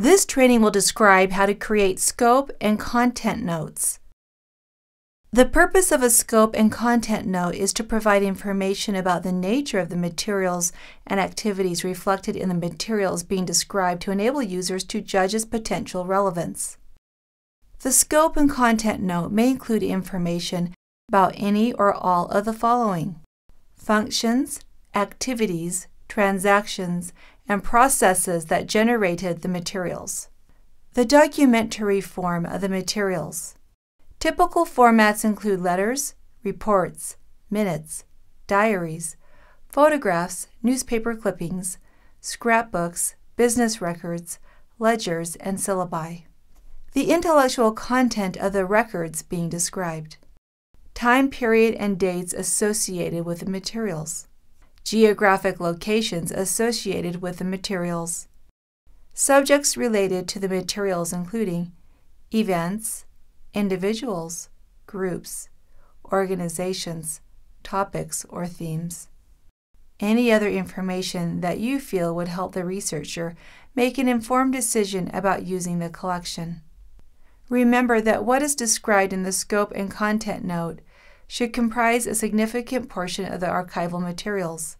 This training will describe how to create scope and content notes. The purpose of a scope and content note is to provide information about the nature of the materials and activities reflected in the materials being described to enable users to judge its potential relevance. The scope and content note may include information about any or all of the following functions, activities, transactions, and processes that generated the materials. The documentary form of the materials. Typical formats include letters, reports, minutes, diaries, photographs, newspaper clippings, scrapbooks, business records, ledgers, and syllabi. The intellectual content of the records being described. Time period and dates associated with the materials geographic locations associated with the materials. Subjects related to the materials including events, individuals, groups, organizations, topics, or themes. Any other information that you feel would help the researcher make an informed decision about using the collection. Remember that what is described in the scope and content note should comprise a significant portion of the archival materials.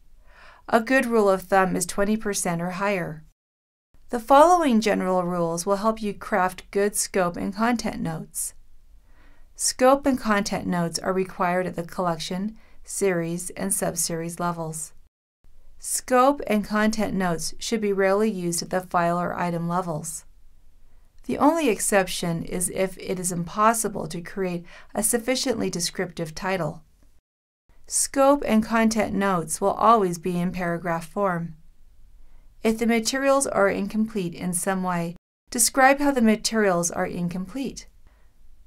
A good rule of thumb is 20% or higher. The following general rules will help you craft good scope and content notes. Scope and content notes are required at the collection, series, and subseries levels. Scope and content notes should be rarely used at the file or item levels. The only exception is if it is impossible to create a sufficiently descriptive title. Scope and content notes will always be in paragraph form. If the materials are incomplete in some way, describe how the materials are incomplete.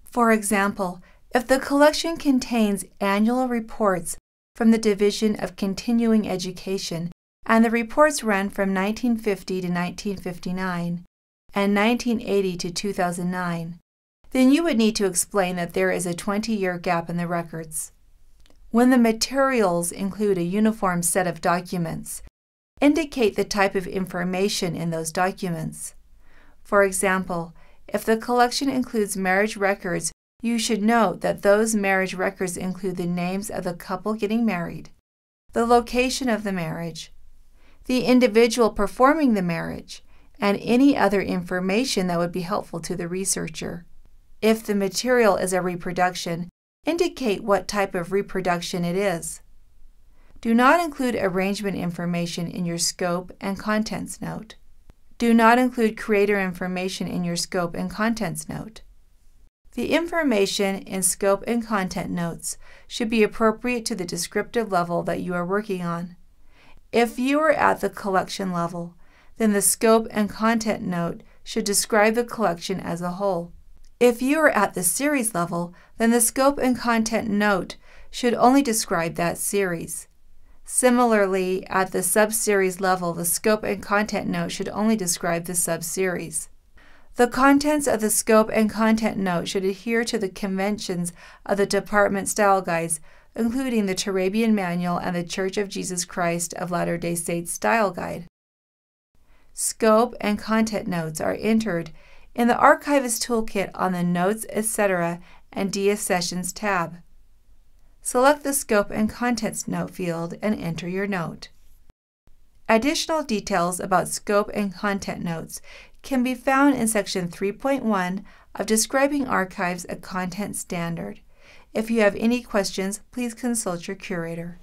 For example, if the collection contains annual reports from the Division of Continuing Education and the reports run from 1950 to 1959, and 1980 to 2009, then you would need to explain that there is a 20 year gap in the records. When the materials include a uniform set of documents, indicate the type of information in those documents. For example, if the collection includes marriage records, you should note that those marriage records include the names of the couple getting married, the location of the marriage, the individual performing the marriage, and any other information that would be helpful to the researcher. If the material is a reproduction, indicate what type of reproduction it is. Do not include arrangement information in your scope and contents note. Do not include creator information in your scope and contents note. The information in scope and content notes should be appropriate to the descriptive level that you are working on. If you are at the collection level, then the scope and content note should describe the collection as a whole. If you are at the series level, then the scope and content note should only describe that series. Similarly, at the subseries level, the scope and content note should only describe the subseries. The contents of the scope and content note should adhere to the conventions of the department style guides, including the Turabian Manual and the Church of Jesus Christ of Latter-day Saints Style Guide scope, and content notes are entered in the Archivist Toolkit on the Notes, etc. and DS Sessions tab. Select the Scope and Contents Note field and enter your note. Additional details about scope and content notes can be found in Section 3.1 of Describing Archives a Content Standard. If you have any questions, please consult your curator.